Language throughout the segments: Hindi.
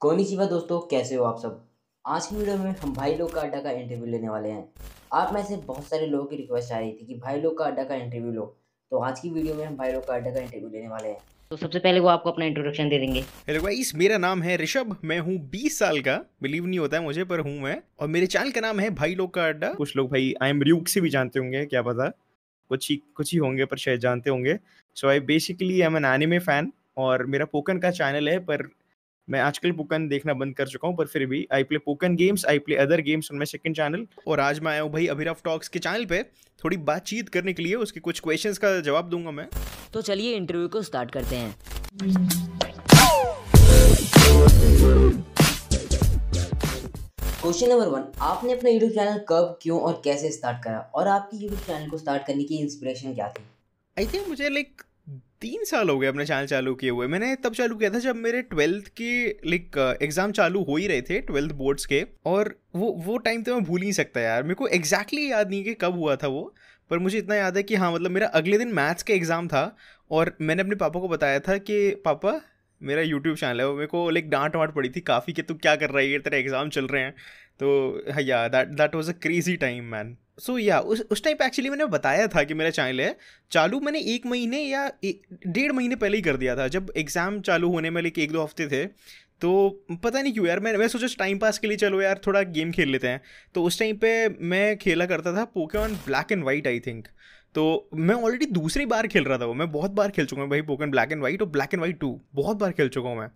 कोनी शिवा दोस्तों कैसे हो आप सब आज की वीडियो में हम भाई लोग का अड्डा का इंटरव्यू लेने वाले हैं आप में से बहुत सारे लोगों की रिक्वेस्ट आ रही थी कि भाई लोग का अड्डा का इंटरव्यू लो तो आज की वीडियो में हम भाई लोग का अड्डा का इंटरव्यू लेने वाले हैं तो सबसे पहले वो आपको अपना इंट्रोडक्शन दे देंगे हेलो गाइस मेरा नाम है ऋषभ मैं हूँ 20 साल का बिलीव नहीं होता है मुझे पर हूँ मैं और मेरे चैनल का नाम है भाई लोग का अड्डा कुछ लोग भाई आई एम रूक से भी जानते होंगे क्या पता कुछ ही कुछ ही होंगे पर शायद जानते होंगे so I basically I am an anime fan और मेरा पोकन का चैनल है पर मैं आजकल पुकन देखना बंद कर चुका हूँ पर फिर भी I play Pokemon games I play other games on my second channel और आज मैं आया हूँ भाई अभिरफ टॉक्स के चैनल पे थोड़ी बातचीत करने के लिए उसके कुछ क्वेश्चन का जवाब दूंगा मैं तो चलिए इंटरव्यू को स्टार्ट करते हैं क्वेश्चन नंबर वन आपने अपना यूट्यूब चैनल कब क्यों और कैसे स्टार्ट करा और आपकी यूट्यूब चैनल को स्टार्ट करने की इंस्पिरेशन क्या थी आई थिंक मुझे लाइक like... तीन साल हो गए अपने चैनल चालू किए हुए मैंने तब चालू किया था जब मेरे ट्वेल्थ के लाइक एग्जाम uh, चालू हो ही रहे थे ट्वेल्थ बोर्ड्स के और वो वो टाइम तो मैं भूल ही सकता यार मेरे को एग्जैक्टली exactly याद नहीं कि कब हुआ था वो पर मुझे इतना याद है कि हाँ मतलब मेरा अगले दिन मैथ्स का एग्ज़ाम था और मैंने अपने पापा को बताया था कि पापा मेरा यूट्यूब चैनल है वो मेरे को लाइक डांट वाँट पड़ी थी काफ़ी कि तू क्या कर रही है तेरे एग्ज़ाम चल रहे हैं तो yeah that that was a crazy time man so so, yeah yeah, उस उस टाइम पे एक्चुअली मैंने बताया था कि मेरा चैनल है चालू मैंने एक महीने या डेढ़ महीने पहले ही कर दिया था जब एग्ज़ाम चालू होने में लेके एक दो हफ्ते थे तो पता नहीं क्यों यार मैं मैं सोचा टाइम पास के लिए चलो यार थोड़ा गेम खेल लेते हैं तो उस टाइम पे मैं खेला करता था Pokemon black and white I think तो मैं ऑलरेडी दूसरी बार खेल रहा था वो मैं बहुत बार खेल चुका हूँ भाई पोकन ब्लैक एंड वाइट और ब्लैक एंड वाइट टू बहुत बार खेल चुका हूँ मैं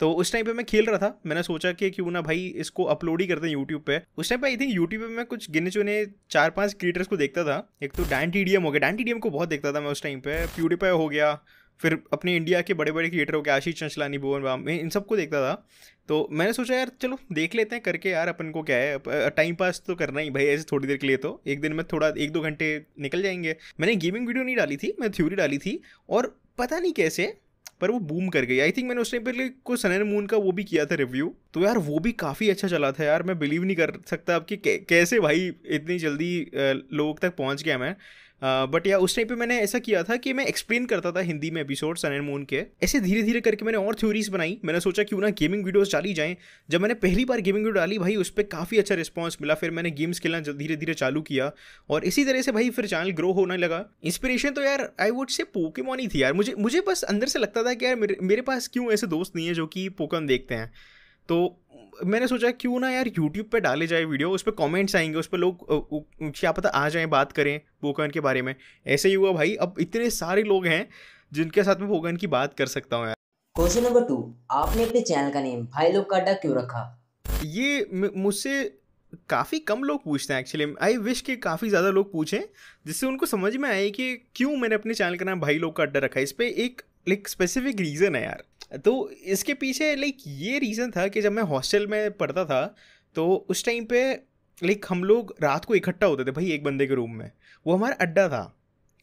तो उस टाइम पे मैं खेल रहा था मैंने सोचा कि क्यों ना भाई इसको अपलोड ही करते हैं यूट्यूब पे उस टाइम पे आई थिंक यूट्यूब पे मैं कुछ गिने चुने चार पाँच क्रिएटर्स को देखता था एक तो डैन टी हो गया डैन टी को बहुत देखता था मैं उस टाइम पे प्यूडीपाई हो गया फिर अपने इंडिया के बड़े बड़े क्रिएटरों के आशीष चंचलानी भुवन बाम इन सबको देखता था तो मैंने सोचा यार चलो देख लेते हैं करके यार अपन को क्या है टाइम पास तो करना ही भाई ऐसे थोड़ी देर के लिए तो एक दिन में थोड़ा एक दो घंटे निकल जाएंगे मैंने गेमिंग वीडियो नहीं डाली थी मैं थ्योरी डाली थी और पता नहीं कैसे पर वो बूम कर गई आई थिंक मैंने उस टाइम पहले को सनर मून का वो भी किया था रिव्यू तो यार वो भी काफ़ी अच्छा चला था यार मैं बिलीव नहीं कर सकता अब कि कैसे भाई इतनी जल्दी लोग तक पहुंच गया मैं बट uh, या उस टाइम पे मैंने ऐसा किया था कि मैं एक्सप्लेन करता था हिंदी में एपिसोड सन एंड मून के ऐसे धीरे धीरे करके मैंने और थ्योरीज बनाई मैंने सोचा क्यों ना गेमिंग वीडियोज डाली जाएँ जब मैंने पहली बार गेमिंग वीडियो डाली भाई उस पर काफ़ी अच्छा रिस्पॉन्स मिला फिर मैंने गेम्स खेलना धीरे धीरे चालू किया और इसी तरह से भाई फिर चैनल ग्रो होने लगा इंस्पिरेशन तो यार आई वुड से पोकेमॉन ही थी यार मुझे मुझे बस अंदर से लगता था कि यार मेरे, मेरे पास क्यों ऐसे दोस्त नहीं है जो कि पोकन देखते हैं तो मैंने सोचा क्यों ना यार यूट्यूब पे डाले जाए वीडियो उस पर कॉमेंट्स आएंगे उस पर लोग क्या पता आ जाए बात करें वोकन के बारे में ऐसे ही हुआ भाई अब इतने सारे लोग हैं जिनके साथ मैं वोकन की बात कर सकता हूँ यार क्वेश्चन नंबर टू आपने अपने चैनल का नेम भाई लोग का अड्डा क्यों रखा ये मुझसे काफ़ी कम लोग पूछते हैं एक्चुअली आई विश कि काफ़ी ज़्यादा लोग पूछें जिससे उनको समझ में आए कि क्यों मैंने अपने चैनल का नाम भाई लोग का अड्डा रखा है इस पर एक लाइक स्पेसिफिक रीज़न है यार तो इसके पीछे लाइक ये रीज़न था कि जब मैं हॉस्टल में पढ़ता था तो उस टाइम पे लाइक हम लोग रात को इकट्ठा होते थे भाई एक बंदे के रूम में वो हमारा अड्डा था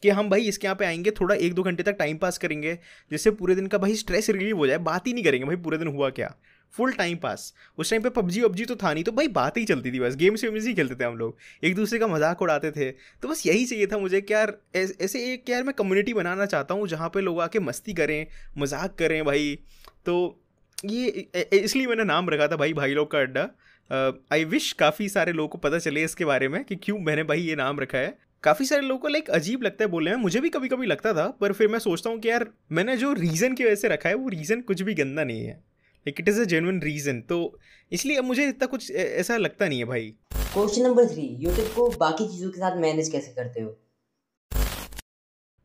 कि हम भाई इसके यहाँ पे आएंगे थोड़ा एक दो घंटे तक टाइम पास करेंगे जिससे पूरे दिन का भाई स्ट्रेस रिलीव हो जाए बात ही नहीं करेंगे भाई पूरे दिन हुआ क्या फुल टाइम पास उस टाइम पे पबजी वबजी तो था नहीं तो भाई बात ही चलती थी बस गेम्स वेम्स ही खेलते थे हम लोग एक दूसरे का मजाक उड़ाते थे तो बस यही चाहिए था मुझे कि यार ऐसे एक यार मैं कम्युनिटी बनाना चाहता हूँ जहाँ पे लोग आके मस्ती करें मजाक करें भाई तो ये इसलिए मैंने नाम रखा था भाई भाई लोग का अड्डा आई विश काफ़ी सारे लोगों को पता चले इसके बारे में कि क्यों मैंने भाई ये नाम रखा है काफ़ी सारे लोगों को लाइक अजीब लगता है बोलने में मुझे भी कभी कभी लगता था पर फिर मैं सोचता हूँ कि यार मैंने जो रीज़न की वजह से रखा है वो रीज़न कुछ भी गंदा नहीं है like it is a genuine reason तो इसलिए अब मुझे इतना कुछ ऐसा लगता नहीं है भाई क्वेश्चन नंबर थ्री यूट्यूब को बाकी चीज़ों के साथ मैनेज कैसे करते हो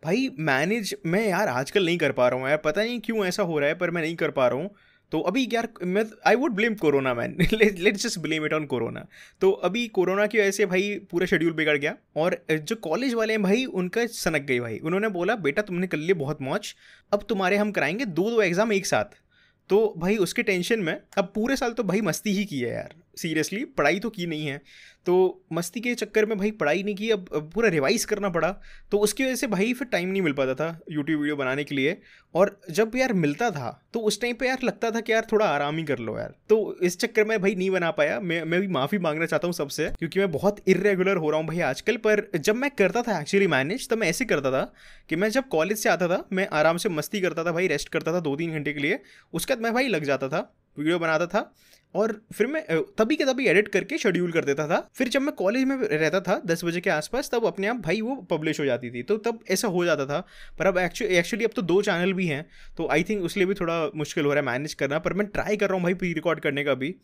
भाई मैनेज मैं यार आजकल नहीं कर पा रहा हूँ यार पता नहीं क्यों ऐसा हो रहा है पर मैं नहीं कर पा रहा हूँ तो अभी यार मैं I would blame corona man let's just blame it on corona तो अभी कोरोना की वजह से भाई पूरा शेड्यूल बिगड़ गया और जो कॉलेज वाले हैं भाई उनका सनक गई भाई उन्होंने बोला बेटा तुमने कर लिए बहुत मौज अब तुम्हारे हम कराएंगे दो दो एग्ज़ाम एक साथ तो भाई उसके टेंशन में अब पूरे साल तो भाई मस्ती ही की है यार सीरियसली पढ़ाई तो की नहीं है तो मस्ती के चक्कर में भाई पढ़ाई नहीं की अब, अब पूरा रिवाइज करना पड़ा तो उसकी वजह से भाई फिर टाइम नहीं मिल पाता था यूट्यूब वीडियो बनाने के लिए और जब यार मिलता था तो उस टाइम पे यार लगता था कि यार थोड़ा आराम ही कर लो यार तो इस चक्कर में भाई नहीं बना पाया मैं मैं भी माफ़ी मांगना चाहता हूँ सबसे क्योंकि मैं बहुत इरेगुलर हो रहा हूँ भाई आजकल पर जब मैं करता था एक्चुअली मैनेज तब मैं ऐसे करता था कि मैं जब कॉलेज से आता था मैं आराम से मस्ती करता था भाई रेस्ट करता था दो तीन घंटे के लिए उसके बाद मैं भाई लग जाता था वीडियो बनाता था और फिर मैं तभी के तभी एडिट करके शेड्यूल कर देता था फिर जब मैं कॉलेज में रहता था दस बजे के आसपास तब अपने आप भाई वो पब्लिश हो जाती थी तो तब ऐसा हो जाता था पर अब एक्चुअली एक्चुअली अब तो दो चैनल भी हैं तो आई थिंक उसलिए भी थोड़ा मुश्किल हो रहा है मैनेज करना पर मैं ट्राई कर रहा हूँ भाई प्री रिकॉर्ड करने का भी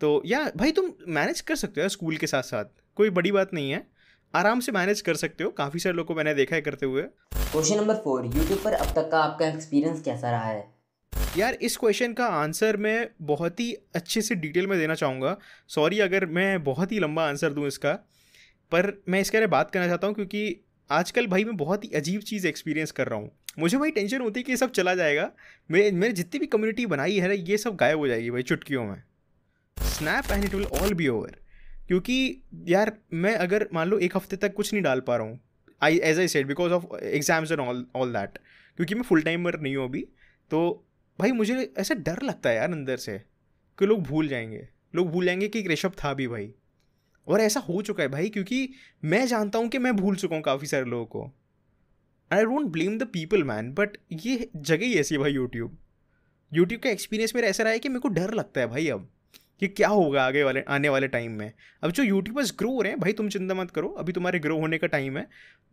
तो या भाई तुम मैनेज कर सकते हो स्कूल के साथ साथ कोई बड़ी बात नहीं है आराम से मैनेज कर सकते हो काफ़ी सारे लोग को मैंने देखा है करते हुए क्वेश्चन नंबर फोर यूट्यूब पर अब तक का आपका एक्सपीरियंस कैसा रहा है यार इस क्वेश्चन का आंसर मैं बहुत ही अच्छे से डिटेल में देना चाहूँगा सॉरी अगर मैं बहुत ही लंबा आंसर दूँ इसका पर मैं इसके बारे बात करना चाहता हूँ क्योंकि आजकल भाई मैं बहुत ही अजीब चीज़ एक्सपीरियंस कर रहा हूँ मुझे भाई टेंशन होती है कि ये सब चला जाएगा मेरे मेरे जितनी भी कम्युनिटी बनाई है ना ये सब गायब हो जाएगी भाई चुटकियों में snap and it will all be over क्योंकि यार मैं अगर मान लो एक हफ्ते तक कुछ नहीं डाल पा रहा हूँ I as I said because of exams and all all that क्योंकि मैं फुल टाइमर नहीं हूँ अभी तो भाई मुझे ऐसा डर लगता है यार अंदर से कि लोग भूल जाएंगे लोग भूल जाएंगे कि एक ऋषभ था भी भाई और ऐसा हो चुका है भाई क्योंकि मैं जानता हूँ कि मैं भूल चुका हूँ काफ़ी सारे लोगों को I don't blame the people man but ये जगह ही ऐसी है भाई यूट्यूब यूट्यूब का एक्सपीरियंस मेरा ऐसा रहा है कि मेरे को डर लगता है भाई अब कि क्या होगा आगे वाले आने वाले टाइम में अब जो यूट्यूबर्स ग्रो हो रहे हैं भाई तुम चिंता मत करो अभी तुम्हारे ग्रो होने का टाइम है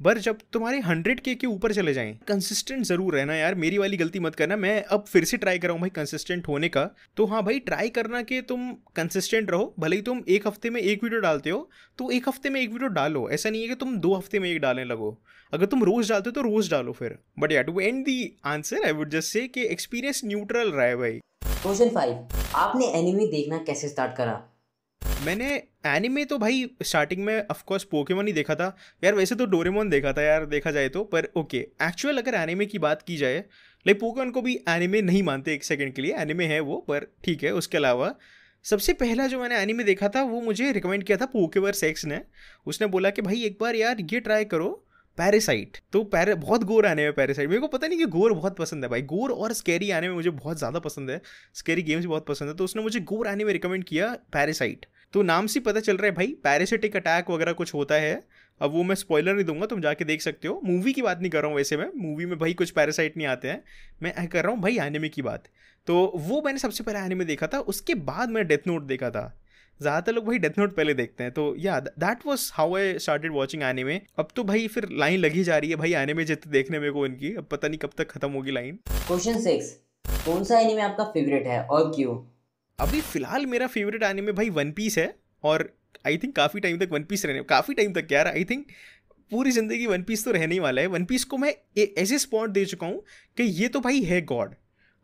पर जब तुम्हारे हंड्रेड के के ऊपर चले जाएं कंसिस्टेंट ज़रूर रहना यार मेरी वाली गलती मत करना मैं अब फिर से ट्राई कर रहा हूँ भाई कंसिस्टेंट होने का तो हाँ भाई ट्राई करना कि तुम कंसिस्टेंट रहो भले ही तुम एक हफ्ते में एक वीडियो डालते हो तो एक हफ्ते में एक वीडियो डालो ऐसा नहीं है कि तुम दो हफ्ते में एक डालने लगो अगर तुम रोज़ डालते हो तो रोज़ डालो फिर but yeah to end the answer I would just say कि एक्सपीरियंस न्यूट्रल रहा है भाई क्वेश्चन फाइव आपने एनिमे देखना कैसे स्टार्ट करा मैंने एनिमे तो भाई स्टार्टिंग में ऑफ कोर्स पोकेमोन ही देखा था यार वैसे तो डोरेमोन देखा था यार देखा जाए तो पर ओके एक्चुअल अगर एनिमे की बात की जाए लाइक पोकेमोन को भी एनिमे नहीं मानते एक सेकंड के लिए एनिमे है वो पर ठीक है उसके अलावा सबसे पहला जो मैंने एनिमे देखा था वो मुझे रिकमेंड किया था पोकेवर सेक्स ने उसने बोला कि भाई एक बार यार ये ट्राई करो पैरासाइट तो पैर बहुत गोर आने में पैरासाइट मेरे को पता नहीं कि गोर बहुत पसंद है भाई गोर और स्केरी आने में मुझे बहुत ज़्यादा पसंद है स्कैरी गेम्स बहुत पसंद है तो उसने मुझे गोर आने में रिकमेंड किया पैरासाइट तो नाम से पता चल रहा है भाई पैरासिटिक अटैक वगैरह कुछ होता है अब वो मैं स्पॉइलर नहीं दूंगा तुम जाके देख सकते हो मूवी की बात नहीं कर रहा हूँ वैसे मैं मूवी में भाई कुछ पैरासाइट नहीं आते हैं मैं कर रहा हूँ भाई एनिमे की बात तो वो मैंने सबसे पहले एनिमे देखा था उसके बाद मैं डेथ नोट देखा था ज़्यादातर लोग भाई डेथ नोट पहले देखते हैं तो yeah that was how I started watching आने में अब तो भाई फिर लाइन लगी जा रही है भाई आने में जितने देखने में को इनकी अब पता नहीं कब तक खत्म होगी लाइन क्वेश्चन सिक्स कौन सा एनिमे आपका फेवरेट है और क्यों अभी फिलहाल मेरा फेवरेट एनिमे भाई वन पीस है और आई थिंक काफ़ी टाइम तक वन पीस रहने काफ़ी टाइम तक यार आई थिंक पूरी ज़िंदगी वन पीस तो रहने ही वाला है वन पीस को मैं ऐसे स्पॉट दे चुका हूँ कि ये तो भाई है गॉड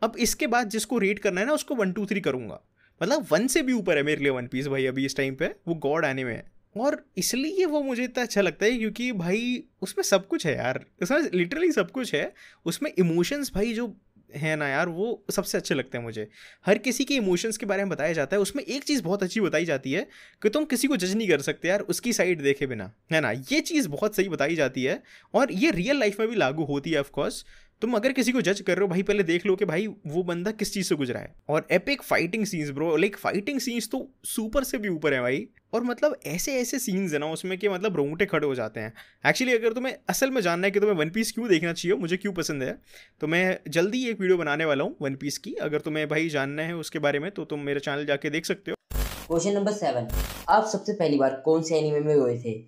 अब इसके बाद जिसको रेट करना है ना उसको वन टू थ्री करूँगा मतलब वन से भी ऊपर है मेरे लिए वन पीस भाई अभी इस टाइम पे वो गॉड आने में है और इसलिए वो मुझे इतना अच्छा लगता है क्योंकि भाई उसमें सब कुछ है यार उसमें लिटरली सब कुछ है उसमें इमोशंस भाई जो है ना यार वो सबसे अच्छे लगते हैं मुझे हर किसी के इमोशंस के बारे में बताया जाता है उसमें एक चीज़ बहुत अच्छी बताई जाती है कि तुम किसी को जज नहीं कर सकते यार उसकी साइड देखे बिना है ना ये चीज़ बहुत सही बताई जाती है और ये रियल लाइफ में भी लागू होती है ऑफकोर्स तुम अगर किसी को जज कर रहे हो भाई पहले देख लो कि भाई वो बंदा किस चीज़ से गुजरा है और epic fighting scenes bro like fighting scenes तो सुपर से भी ऊपर है भाई और मतलब ऐसे ऐसे सीन्स है ना उसमें कि मतलब रोंगटे खड़े हो जाते हैं एक्चुअली अगर तुम्हें असल में जानना है कि तुम्हें वन पीस क्यों देखना चाहिए मुझे क्यों पसंद है तो मैं जल्दी एक वीडियो बनाने वाला हूँ वन पीस की अगर तुम्हें भाई जानना है उसके बारे में तो तुम मेरे चैनल जाके देख सकते हो क्वेश्चन नंबर सेवन आप सबसे पहली बार कौन से एनिमे में रोए थे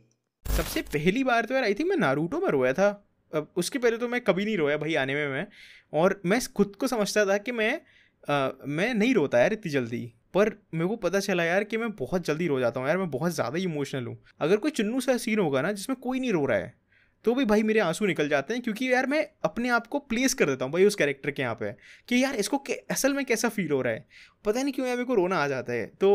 सबसे पहली बार तो यार आई थिंक मैं नारूटो में रोया था उसके पहले तो मैं कभी नहीं रोया भाई आने में मैं और मैं खुद को समझता था कि मैं आ, मैं नहीं रोता यार इतनी जल्दी पर मेरे को पता चला यार कि मैं बहुत जल्दी रो जाता हूँ यार मैं बहुत ज़्यादा इमोशनल हूँ अगर कोई चुन्नू सा सीन होगा ना जिसमें कोई नहीं रो रहा है तो भी भाई मेरे आंसू निकल जाते हैं क्योंकि यार मैं अपने आप को प्लेस कर देता हूँ भाई उस कैरेक्टर के यहाँ पे कि यार इसको असल में कैसा फील हो रहा है पता नहीं क्यों यार मेरे को रोना आ जाता है तो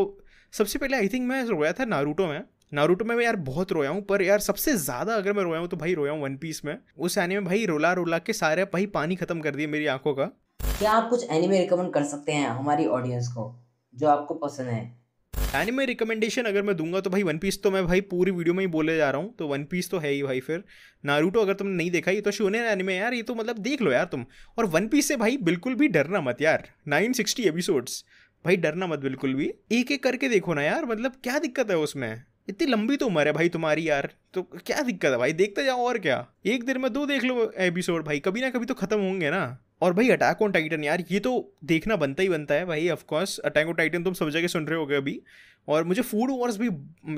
सबसे पहले आई थिंक मैं रोया था नारूटो में नारूटो में मैं यार बहुत रोया हूँ पर यार सबसे ज़्यादा अगर मैं रोया हूँ तो भाई रोया हूँ वन पीस में उस एनिमे में भाई रोला रोला के सारे भाई पानी खत्म कर दिए मेरी आंखों का क्या आप कुछ एनिमे रिकमेंड कर सकते हैं हमारी ऑडियंस को जो आपको पसंद है एनिमे रिकमेंडेशन अगर मैं दूंगा तो भाई वन पीस तो मैं भाई पूरी वीडियो में ही बोले जा रहा हूँ तो वन पीस तो है ही भाई फिर नारूटो अगर तुमने नहीं देखा ये तो शोने एनिमे यार ये तो मतलब देख लो यार तुम और वन पीस से भाई बिल्कुल भी डरना मत यार नाइन सिक्सटी एपिसोड्स भाई डरना मत बिल्कुल भी एक एक करके देखो ना यार मतलब क्या दिक्कत है उसमें इतनी लंबी तो उम्र है भाई तुम्हारी यार तो क्या दिक्कत है भाई देखते जाओ और क्या एक दिन में दो देख लो एपिसोड भाई कभी ना कभी तो खत्म होंगे ना और भाई अटैक ऑन टाइटन यार ये तो देखना बनता ही बनता है भाई ऑफकोर्स अटैक ऑन टाइटन तुम सब जगह सुन रहे हो अभी और मुझे फूड वॉर्स भी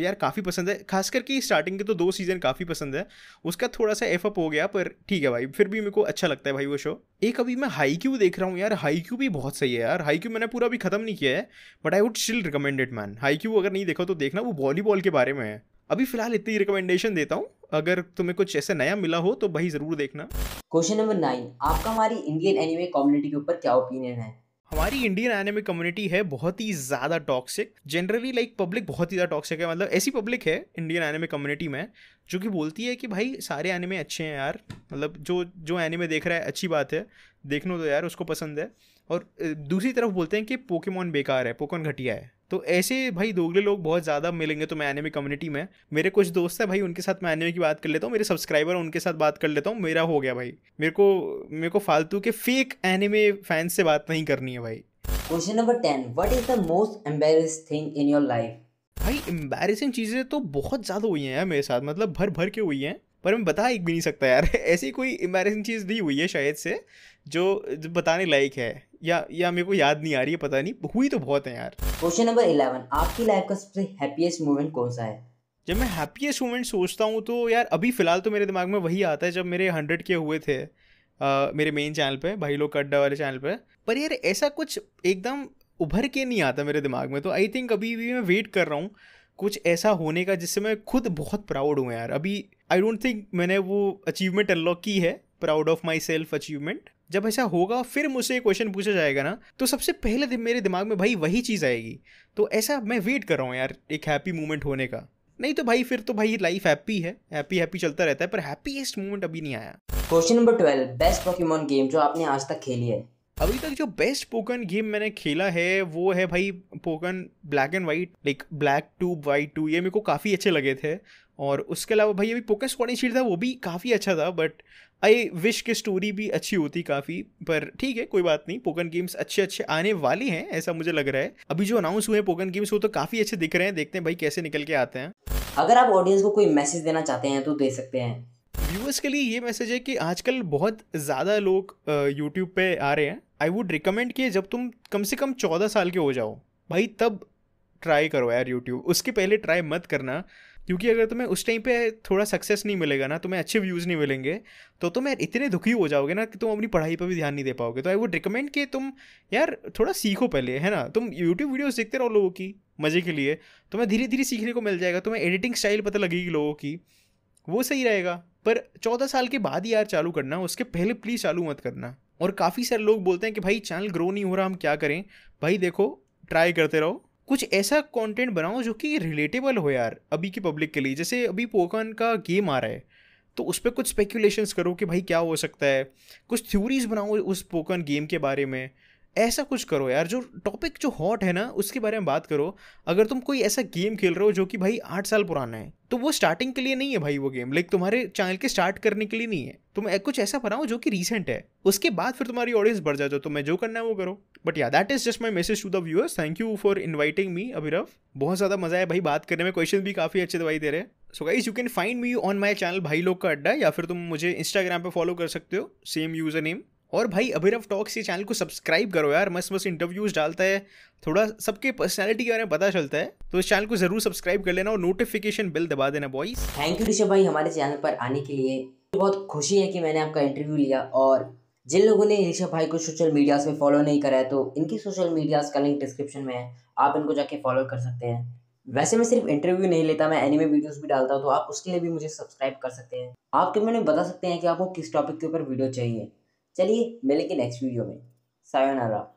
यार काफ़ी पसंद है खास करके स्टार्टिंग के तो दो सीज़न काफ़ी पसंद है उसका थोड़ा सा एफ अप हो गया पर ठीक है भाई फिर भी मेरे को अच्छा लगता है भाई वो शो एक अभी मैं हाई क्यू देख रहा हूँ यार हाई क्यू भी बहुत सही है यार हाई क्यू मैंने पूरा भी खत्म नहीं किया है but I would still recommended man Haikyuu अगर नहीं देखा तो देखना वो वॉलीबॉल के बारे में है अभी फिलहाल इतनी रिकमेंडेशन देता हूँ अगर तुम्हें कुछ ऐसा नया मिला हो तो भाई ज़रूर देखना क्वेश्चन नंबर नाइन आपका हमारी इंडियन एनिमे कम्युनिटी के ऊपर क्या ओपिनियन है हमारी इंडियन एनिमे कम्युनिटी है बहुत ही ज़्यादा टॉक्सिक जनरली लाइक पब्लिक बहुत ही ज़्यादा टॉक्सिक है मतलब ऐसी पब्लिक है इंडियन एनिमे कम्युनिटी में जो कि बोलती है कि भाई सारे एनिमे अच्छे हैं यार मतलब जो जो एनिमे देख रहा है अच्छी बात है देखना तो यार उसको पसंद है और दूसरी तरफ बोलते हैं कि पोकेमॉन बेकार है पोकेमॉन घटिया है तो ऐसे भाई दोगले लोग बहुत ज़्यादा मिलेंगे तो मैं एनिमे कम्युनिटी में मेरे कुछ दोस्त हैं भाई उनके साथ मैं एनिमे की बात कर लेता हूँ मेरे सब्सक्राइबर उनके साथ बात कर लेता हूँ मेरा हो गया भाई मेरे को मेरे को फालतू के फेक एनिमे फैंस से बात नहीं करनी है भाई question number ten what is the most embarrassing thing in your life भाई एम्बेसिंग चीज़ें तो बहुत ज़्यादा हुई हैं यार मेरे साथ मतलब भर भर के हुई हैं पर मैं बता एक भी नहीं सकता यार ऐसी कोई एम्बेसिंग चीज़ नहीं हुई है शायद से जो, जो बताने लायक है या या मेरे को याद नहीं आ रही है पता नहीं हुई तो बहुत है यार क्वेश्चन नंबर इलेवन आपकी लाइफ का सबसे हैप्पीएस्ट मोमेंट कौन सा है जब मैं हैप्पीएस्ट मोमेंट सोचता हूँ तो यार अभी फ़िलहाल तो मेरे दिमाग में वही आता है जब मेरे हंड्रेड के हुए थे आ, मेरे मेन चैनल पे भाई लोग कड्डा वाले चैनल पे पर यार ऐसा कुछ एकदम उभर के नहीं आता मेरे दिमाग में तो आई थिंक अभी भी मैं वेट कर रहा हूँ कुछ ऐसा होने का जिससे मैं खुद बहुत प्राउड हूँ यार अभी आई डोंट थिंक मैंने वो अचीवमेंट अनलॉक की है proud of myself achievement जब ऐसा होगा फिर मुझसे क्वेश्चन पूछा जाएगा ना तो सबसे पहले दिन मेरे दिमाग में भाई वही चीज़ आएगी तो ऐसा मैं वेट कर रहा हूँ यार एक हैप्पी मोमेंट होने का नहीं तो भाई फिर तो भाई लाइफ हैप्पी है हैप्पी हैप्पी चलता रहता है पर हैप्पीएस्ट मोमेंट अभी नहीं आया question number twelve best Pokemon game जो आपने आज तक खेली है अभी तक जो बेस्ट पोकन गेम मैंने खेला है वो है भाई Pokemon black and white like black two white two ये मेरे को काफ़ी अच्छे लगे थे और उसके अलावा भाई अभी पोकस स्क्वाडिंग शीट था वो भी काफ़ी अच्छा था बट आई विश की स्टोरी भी अच्छी होती काफ़ी पर ठीक है कोई बात नहीं पोकन गेम्स अच्छे अच्छे आने वाले हैं ऐसा मुझे लग रहा है अभी जो अनाउंस हुए हैं पोकन गेम्स वो तो काफ़ी अच्छे दिख रहे हैं देखते हैं भाई कैसे निकल के आते हैं अगर आप ऑडियंस को कोई मैसेज देना चाहते हैं तो दे सकते हैं व्यूअर्स के लिए ये मैसेज है कि आजकल बहुत ज़्यादा लोग यूट्यूब पे आ रहे हैं आई वुड रिकमेंड कि जब तुम कम से कम चौदह साल के हो जाओ भाई तब ट्राई करो यार यूट्यूब उसके पहले ट्राई मत करना क्योंकि अगर तुम्हें उस टाइम पे थोड़ा सक्सेस नहीं मिलेगा ना तुम्हें अच्छे व्यूज़ नहीं मिलेंगे तो तुम यार इतने दुखी हो जाओगे ना कि तुम अपनी पढ़ाई पर भी ध्यान नहीं दे पाओगे तो आई वुड रिकमेंड कि तुम यार थोड़ा सीखो पहले है ना तुम यूट्यूब वीडियोस देखते रहो लोगों की मज़े के लिए तुम्हें धीरे धीरे सीखने को मिल जाएगा तुम्हें एडिटिंग स्टाइल पता लगेगी लोगों की वो सही रहेगा पर चौदह साल के बाद ही यार चालू करना उसके पहले प्लीज़ चालू मत करना और काफ़ी सारे लोग बोलते हैं कि भाई चैनल ग्रो नहीं हो रहा हम क्या करें भाई देखो ट्राई करते रहो कुछ ऐसा कंटेंट बनाओ जो कि रिलेटेबल हो यार अभी की पब्लिक के लिए जैसे अभी पोकन का गेम आ रहा है तो उस पर कुछ स्पेकुलेशंस करो कि भाई क्या हो सकता है कुछ थ्योरीज बनाओ उस पोकन गेम के बारे में ऐसा कुछ करो यार जो टॉपिक जो हॉट है ना उसके बारे में बात करो अगर तुम कोई ऐसा गेम खेल रहे हो जो कि भाई आठ साल पुराना है तो वो स्टार्टिंग के लिए नहीं है भाई वो गेम लाइक तुम्हारे चैनल के स्टार्ट करने के लिए नहीं है तुम कुछ ऐसा बनाओ जो कि रिसेंट है उसके बाद फिर तुम्हारी ऑडियंस बढ़ जाओ तो तुम्हें जो करना है वो करो but yeah that is just my message to the viewers thank you for inviting me Abhirav बहुत ज़्यादा मजा है भाई बात करने में क्वेश्चन भी काफ़ी अच्छे दवाई दे रहे हैं so guys you can find me on my channel भाई लोग का अड्डा या फिर तुम मुझे इंस्टाग्राम पे फॉलो कर सकते हो सेम यूज़र नेम और भाई अभिरव टॉक्स ये चैनल को सब्सक्राइब करो यार मस्त मस्त इंटरव्यूज डालता है थोड़ा सबके पर्सनैलिटी के बारे में पता चलता है तो इस चैनल को जरूर सब्सक्राइब कर लेना और नोटिफिकेशन बिल दबा देना बॉयज थैंक यू ऋषभ भाई हमारे चैनल पर आने के लिए बहुत खुशी है कि मैंने आपका इंटरव्यू लिया और जिन लोगों ने ऋषभ भाई को सोशल मीडियाज़ में फॉलो नहीं करा है तो इनकी सोशल मीडियाज़ का लिंक डिस्क्रिप्शन में है आप इनको जाके फॉलो कर सकते हैं वैसे मैं सिर्फ इंटरव्यू नहीं लेता मैं एनिमे वीडियोस भी डालता हूँ तो आप उसके लिए भी मुझे सब्सक्राइब कर सकते हैं आप कमेंट में बता सकते हैं कि आपको किस टॉपिक के ऊपर वीडियो चाहिए चलिए मिलेंगे नेक्स्ट वीडियो में सायोनारा